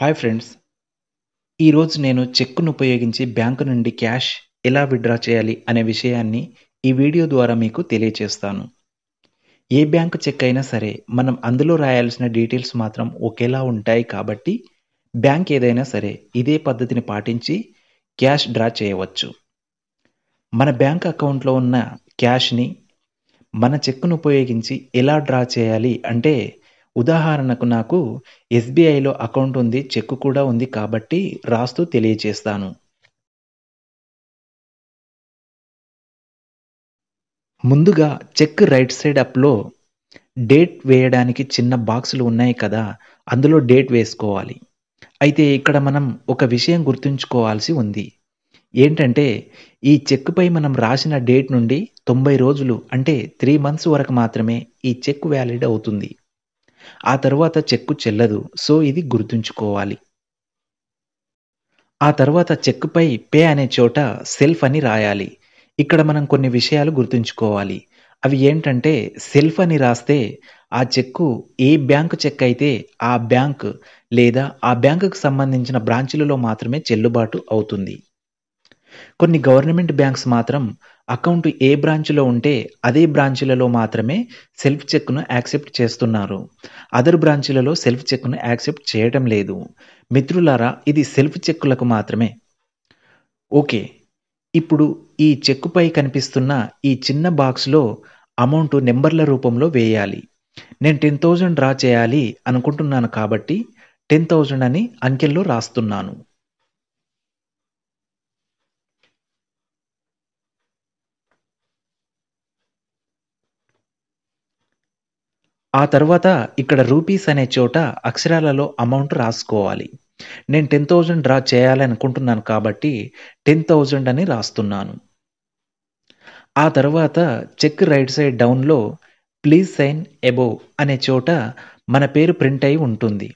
hi friends ఈరోజు నేను చెక్కును ఉపయోగించి బ్యాంకు నుండి క్యాష్ ఎలా విడ్రా చేయాలి అనే విషయాన్ని ఈ వీడియో ద్వారా మీకు తెలియచేస్తాను ఏ బ్యాంకు చెక్ అయినా సరే మనం అందులో రాయాల్సిన డీటెయిల్స్ మాత్రం ఒకేలా ఉంటాయి కాబట్టి బ్యాంక్ ఏదైనా సరే ఇదే పద్ధతిని పాటించి క్యాష్ డ్రా చేయవచ్చు మన బ్యాంక్ అకౌంట్లో ఉన్న క్యాష్ని మన చెక్కును ఉపయోగించి ఎలా డ్రా చేయాలి అంటే ఉదాహరణకు నాకు ఎస్బీఐలో అకౌంట్ ఉంది చెక్కు కూడా ఉంది కాబట్టి రాస్తూ తెలియజేస్తాను ముందుగా చెక్ రైట్ సైడ్ అప్లో డేట్ వేయడానికి చిన్న బాక్సులు ఉన్నాయి కదా అందులో డేట్ వేసుకోవాలి అయితే ఇక్కడ మనం ఒక విషయం గుర్తుంచుకోవాల్సి ఉంది ఏంటంటే ఈ చెక్పై మనం రాసిన డేట్ నుండి తొంభై రోజులు అంటే త్రీ మంత్స్ వరకు మాత్రమే ఈ చెక్ వ్యాలిడ్ అవుతుంది ఆ తర్వాత చెక్కు చెల్లదు సో ఇది గుర్తుంచుకోవాలి ఆ తర్వాత చెక్కుపై పే అనే చోట సెల్ఫ్ అని రాయాలి ఇక్కడ మనం కొన్ని విషయాలు గుర్తుంచుకోవాలి అవి ఏంటంటే సెల్ఫ్ అని రాస్తే ఆ చెక్కు ఏ బ్యాంక్ చెక్ అయితే ఆ బ్యాంక్ లేదా ఆ బ్యాంకుకు సంబంధించిన బ్రాంచ్లలో మాత్రమే చెల్లుబాటు అవుతుంది కొన్ని గవర్నమెంట్ బ్యాంక్స్ మాత్రం అకౌంట్ ఏ బ్రాంచ్లో ఉంటే అదే బ్రాంచ్లలో మాత్రమే సెల్ఫ్ చెక్ను యాక్సెప్ట్ చేస్తున్నారు అదర్ బ్రాంచ్లలో సెల్ఫ్ చెక్ను యాక్సెప్ట్ చేయటం లేదు మిత్రులారా ఇది సెల్ఫ్ చెక్కులకు మాత్రమే ఓకే ఇప్పుడు ఈ చెక్కుపై కనిపిస్తున్న ఈ చిన్న బాక్స్లో అమౌంట్ నెంబర్ల రూపంలో వేయాలి నేను టెన్ థౌజండ్ డ్రా చేయాలి అనుకుంటున్నాను కాబట్టి టెన్ థౌజండ్ అని అంకెల్లో రాస్తున్నాను ఆ తర్వాత ఇక్కడ రూపీస్ అనే చోట అక్షరాలలో అమౌంట్ రాసుకోవాలి నేను టెన్ థౌజండ్ డ్రా చేయాలనుకుంటున్నాను కాబట్టి టెన్ థౌజండ్ అని రాస్తున్నాను ఆ తర్వాత చెక్ రైట్ సైడ్ డౌన్లో ప్లీజ్ సైన్ ఎబో అనే చోట మన పేరు ప్రింట్ అయి ఉంటుంది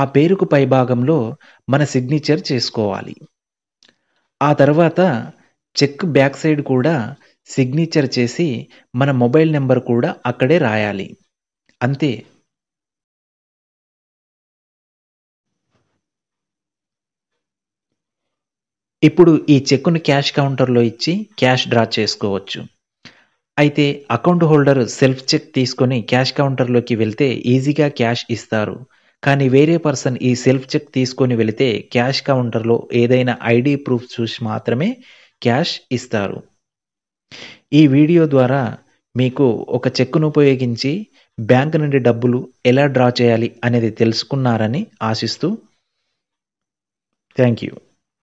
ఆ పేరుకు పైభాగంలో మన సిగ్నేచర్ చేసుకోవాలి ఆ తర్వాత చెక్ బ్యాక్ సైడ్ కూడా సిగ్నేచర్ చేసి మన మొబైల్ నెంబర్ కూడా అక్కడే రాయాలి అంతే ఇప్పుడు ఈ చెక్కును క్యాష్ కౌంటర్లో ఇచ్చి క్యాష్ డ్రా చేసుకోవచ్చు అయితే అకౌంట్ హోల్డర్ సెల్ఫ్ చెక్ తీసుకొని క్యాష్ కౌంటర్లోకి వెళ్తే ఈజీగా క్యాష్ ఇస్తారు కానీ వేరే పర్సన్ ఈ సెల్ఫ్ చెక్ తీసుకొని వెళితే క్యాష్ కౌంటర్లో ఏదైనా ఐడి ప్రూఫ్ చూసి మాత్రమే క్యాష్ ఇస్తారు ఈ వీడియో ద్వారా మీకు ఒక చెక్కును ఉపయోగించి బ్యాంకు నుండి డబ్బులు ఎలా డ్రా చేయాలి అనేది తెలుసుకున్నారని ఆశిస్తూ థ్యాంక్ యూ